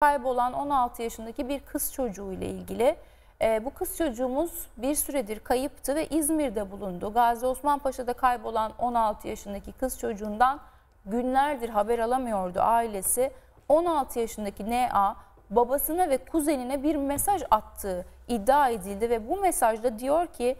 kaybolan 16 yaşındaki bir kız çocuğu ile ilgili. E, bu kız çocuğumuz bir süredir kayıptı ve İzmir'de bulundu. Gazi Osman Paşa'da kaybolan 16 yaşındaki kız çocuğundan günlerdir haber alamıyordu ailesi. 16 yaşındaki N.A. babasına ve kuzenine bir mesaj attığı iddia edildi ve bu mesajda diyor ki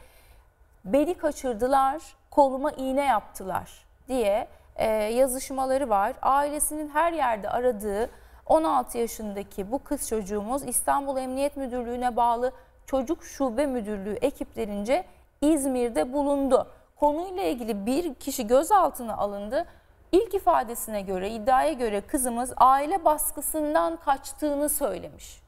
beni kaçırdılar, koluma iğne yaptılar diye e, yazışmaları var. Ailesinin her yerde aradığı 16 yaşındaki bu kız çocuğumuz İstanbul Emniyet Müdürlüğü'ne bağlı Çocuk Şube Müdürlüğü ekiplerince İzmir'de bulundu. Konuyla ilgili bir kişi gözaltına alındı. İlk ifadesine göre, iddiaya göre kızımız aile baskısından kaçtığını söylemiş.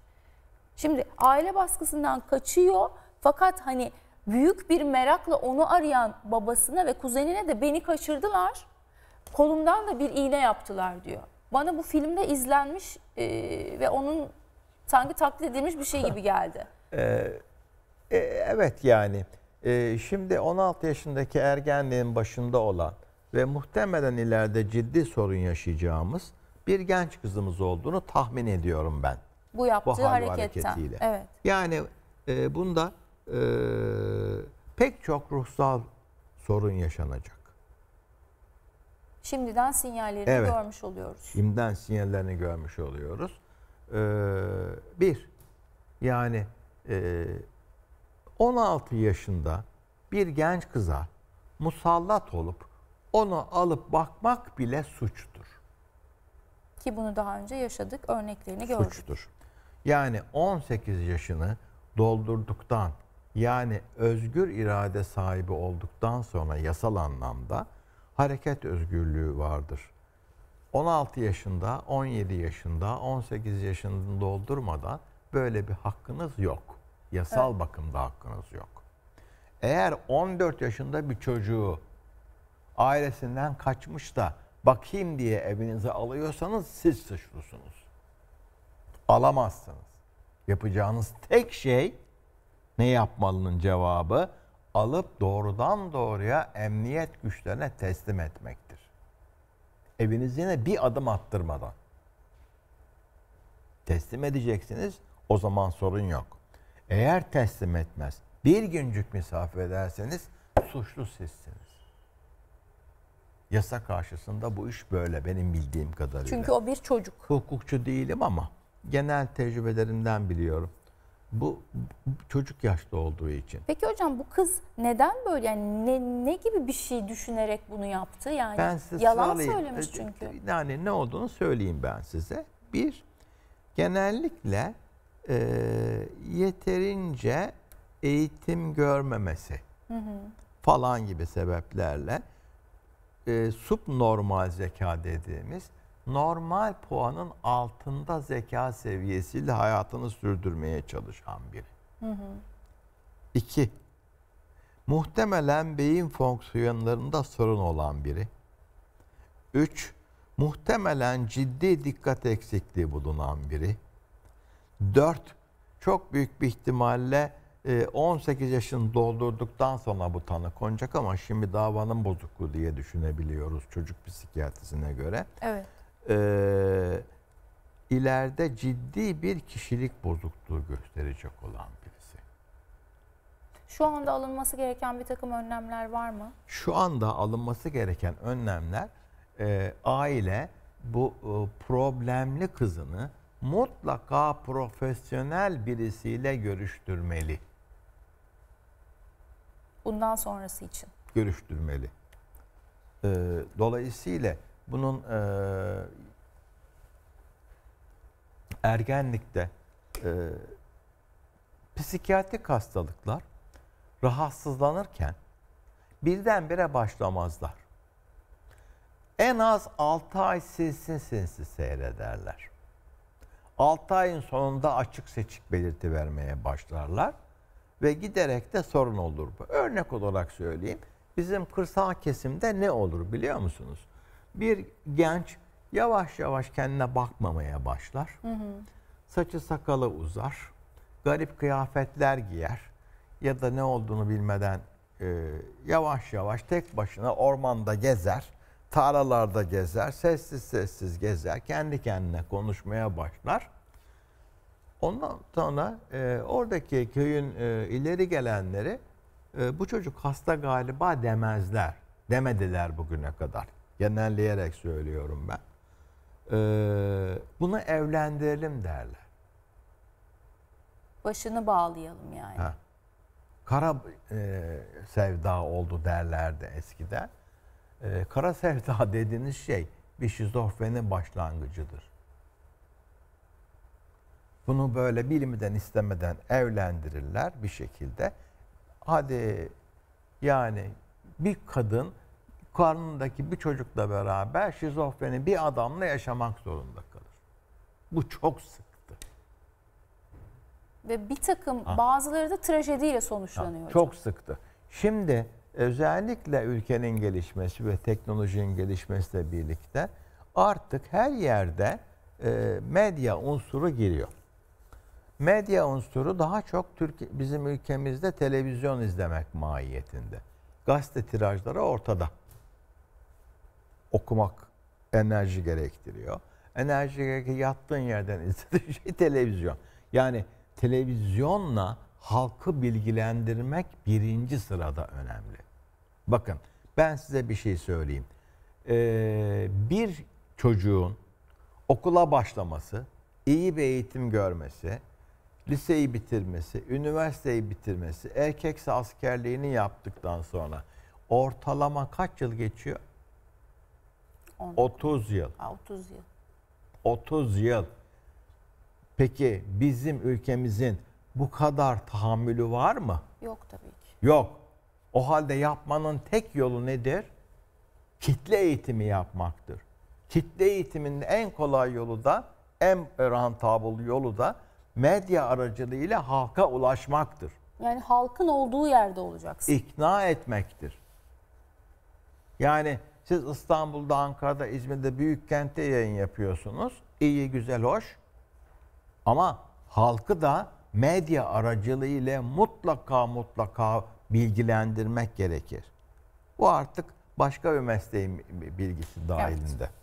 Şimdi aile baskısından kaçıyor fakat hani büyük bir merakla onu arayan babasına ve kuzenine de beni kaçırdılar. Kolumdan da bir iğne yaptılar diyor bana bu filmde izlenmiş e, ve onun sanki taklit edilmiş bir şey gibi geldi. e, e, evet yani. E, şimdi 16 yaşındaki ergenliğin başında olan ve muhtemelen ileride ciddi sorun yaşayacağımız bir genç kızımız olduğunu tahmin ediyorum ben. Bu yaptığı bu hareketiyle. Evet. Yani e, bunda e, pek çok ruhsal sorun yaşanacak. Şimdiden sinyallerini evet. görmüş oluyoruz. Şimdiden sinyallerini görmüş oluyoruz. Ee, bir, yani e, 16 yaşında bir genç kıza musallat olup onu alıp bakmak bile suçtur. Ki bunu daha önce yaşadık, örneklerini suçtur. gördük. Suçtur. Yani 18 yaşını doldurduktan yani özgür irade sahibi olduktan sonra yasal anlamda hareket özgürlüğü vardır. 16 yaşında, 17 yaşında, 18 yaşını doldurmadan böyle bir hakkınız yok. Yasal evet. bakımda hakkınız yok. Eğer 14 yaşında bir çocuğu ailesinden kaçmış da bakayım diye evinize alıyorsanız siz suçlusunuz. Alamazsınız. Yapacağınız tek şey ne yapmalının cevabı alıp doğrudan doğruya emniyet güçlerine teslim etmektir. Evinizine bir adım attırmadan. Teslim edeceksiniz, o zaman sorun yok. Eğer teslim etmez, bir güncük misafir ederseniz suçlu sizsiniz. Yasa karşısında bu iş böyle benim bildiğim kadarıyla. Çünkü o bir çocuk. Hukukçu değilim ama genel tecrübelerimden biliyorum. Bu çocuk yaşta olduğu için. Peki hocam bu kız neden böyle yani ne, ne gibi bir şey düşünerek bunu yaptı yani? Ben size Yalan sıralayayım. söylemiş e, çünkü. Yani ne olduğunu söyleyeyim ben size. Bir, genellikle e, yeterince eğitim görmemesi hı hı. falan gibi sebeplerle e, subnormal zeka dediğimiz normal puanın altında zeka seviyesiyle hayatını sürdürmeye çalışan biri. Hı hı. İki, muhtemelen beyin fonksiyonlarında sorun olan biri. Üç, muhtemelen ciddi dikkat eksikliği bulunan biri. Dört, çok büyük bir ihtimalle 18 e, yaşını doldurduktan sonra bu tanı konacak ama şimdi davanın bozukluğu diye düşünebiliyoruz çocuk psikiyatrisine göre. Evet e, ileride ciddi bir kişilik bozukluğu gösterecek olan birisi. Şu anda alınması gereken bir takım önlemler var mı? Şu anda alınması gereken önlemler e, aile bu e, problemli kızını mutlaka profesyonel birisiyle görüştürmeli. Bundan sonrası için. Görüştürmeli. Ee, dolayısıyla bunun e, ergenlikte e, psikiyatrik hastalıklar rahatsızlanırken birdenbire başlamazlar. En az 6 ay silsin sinsi seyrederler. 6 ayın sonunda açık seçik belirti vermeye başlarlar ve giderek de sorun olur bu. Örnek olarak söyleyeyim. Bizim kırsal kesimde ne olur biliyor musunuz? bir genç yavaş yavaş kendine bakmamaya başlar. Hı hı. Saçı sakalı uzar. Garip kıyafetler giyer. Ya da ne olduğunu bilmeden e, yavaş yavaş tek başına ormanda gezer. Tarlalarda gezer. Sessiz sessiz gezer. Kendi kendine konuşmaya başlar. Ondan sonra e, oradaki köyün e, ileri gelenleri e, bu çocuk hasta galiba demezler. Demediler bugüne kadar. Genelleyerek söylüyorum ben. Ee, bunu evlendirelim derler. Başını bağlayalım yani. Ha. Kara e, sevda oldu derlerdi eskiden. E, kara sevda dediğiniz şey bir şizofrenin başlangıcıdır. Bunu böyle bilimden istemeden evlendirirler bir şekilde. Hadi yani bir kadın karnındaki bir çocukla beraber şizofreni bir adamla yaşamak zorunda kalır. Bu çok sıktı. Ve bir takım ha. bazıları da trajediyle sonuçlanıyor. Ha, çok sıktı. Şimdi özellikle ülkenin gelişmesi ve teknolojinin gelişmesiyle birlikte artık her yerde e, medya unsuru giriyor. Medya unsuru daha çok Türk bizim ülkemizde televizyon izlemek mahiyetinde. Gazete tirajları ortada okumak enerji gerektiriyor. Enerji gerektiriyor. Yattığın yerden izlediğin şey televizyon. Yani televizyonla halkı bilgilendirmek birinci sırada önemli. Bakın ben size bir şey söyleyeyim. Ee, bir çocuğun okula başlaması, iyi bir eğitim görmesi, liseyi bitirmesi, üniversiteyi bitirmesi, erkekse askerliğini yaptıktan sonra ortalama kaç yıl geçiyor? 10. 30 yıl. Ha, 30 yıl. 30 yıl. Peki bizim ülkemizin bu kadar tahammülü var mı? Yok tabii ki. Yok. O halde yapmanın tek yolu nedir? Kitle eğitimi yapmaktır. Kitle eğitimin en kolay yolu da, en rantabıl yolu da medya aracılığıyla halka ulaşmaktır. Yani halkın olduğu yerde olacaksın. İkna etmektir. Yani siz İstanbul'da, Ankara'da, İzmir'de büyük kente yayın yapıyorsunuz. İyi, güzel, hoş. Ama halkı da medya aracılığıyla mutlaka mutlaka bilgilendirmek gerekir. Bu artık başka bir mesleğin bilgisi dahilinde. Evet.